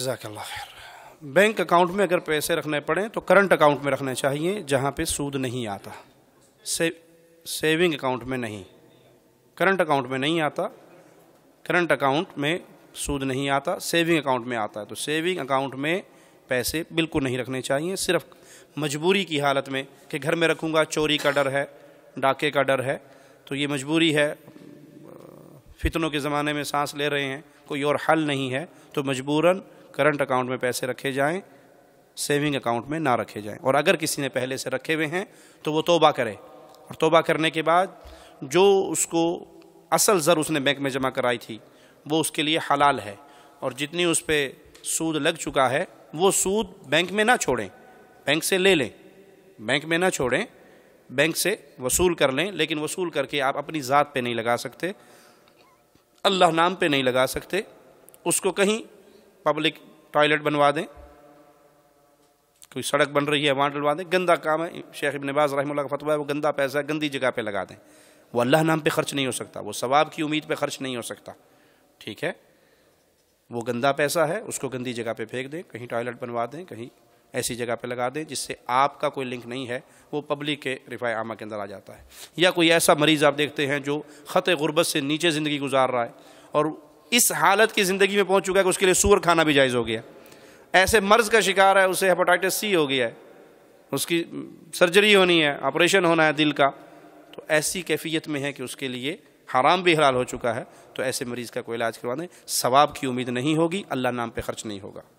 जजाकल्ला खैर bank account में अगर पैसे रखने पड़े तो करंट अकाउंट में रखने चाहिए जहाँ पे सूद नहीं आता से, सेविंग अकाउंट में नहीं करंट अकाउंट में नहीं आता करंट अकाउंट में सूद नहीं आता सेविंग अकाउंट में आता है तो सेविंग अकाउंट में पैसे बिल्कुल नहीं रखने चाहिए सिर्फ मजबूरी की हालत में कि घर में रखूँगा चोरी का डर है डाके का डर है तो ये मजबूरी है फितनों के ज़माने में सांस ले रहे हैं कोई और हल नहीं है तो मजबूरन करंट अकाउंट में पैसे रखे जाएं सेविंग अकाउंट में ना रखे जाएं और अगर किसी ने पहले से रखे हुए हैं तो वो तोबा करे और तोबा करने के बाद जो उसको असल ज़र उसने बैंक में जमा कराई थी वो उसके लिए हलाल है और जितनी उस पर सूद लग चुका है वो सूद बैंक में ना छोड़ें बैंक से ले लें बैंक में ना छोड़ें बैंक से वसूल कर लें लेकिन वसूल करके आप अपनी ज़ात पे नहीं लगा सकते अल्लाह नाम पे नहीं लगा सकते उसको कहीं पब्लिक टॉयलेट बनवा दें कोई सड़क बन रही है वहाँ डलवा दें गंदा काम है शेख नवाज़ रही का फतवा है वो गंदा पैसा है गंदी जगह पे लगा दें वो अल्लाह नाम पे खर्च नहीं हो सकता वो सवाब की उम्मीद पे खर्च नहीं हो सकता ठीक है वो गंदा पैसा है उसको गंदी जगह पे फेंक दें कहीं टॉयलेट बनवा दें कहीं ऐसी जगह पे लगा दें जिससे आपका कोई लिंक नहीं है वो पब्लिक के रिफाए आमा के अंदर आ जाता है या कोई ऐसा मरीज़ आप देखते हैं जो ख़त गुरबत से नीचे ज़िंदगी गुजार रहा है और इस हालत की ज़िंदगी में पहुँच चुका है कि उसके लिए सूअर खाना भी जायज़ हो गया ऐसे मर्ज़ का शिकार है उसे हेपाटाइटिस सी हो गया है उसकी सर्जरी होनी है ऑपरेशन होना है दिल का तो ऐसी कैफियत में है कि उसके लिए हराम भी हलाल हो चुका है तो ऐसे मरीज़ का कोई इलाज करवा दें सवाब की उम्मीद नहीं होगी अल्लाह नाम पे खर्च नहीं होगा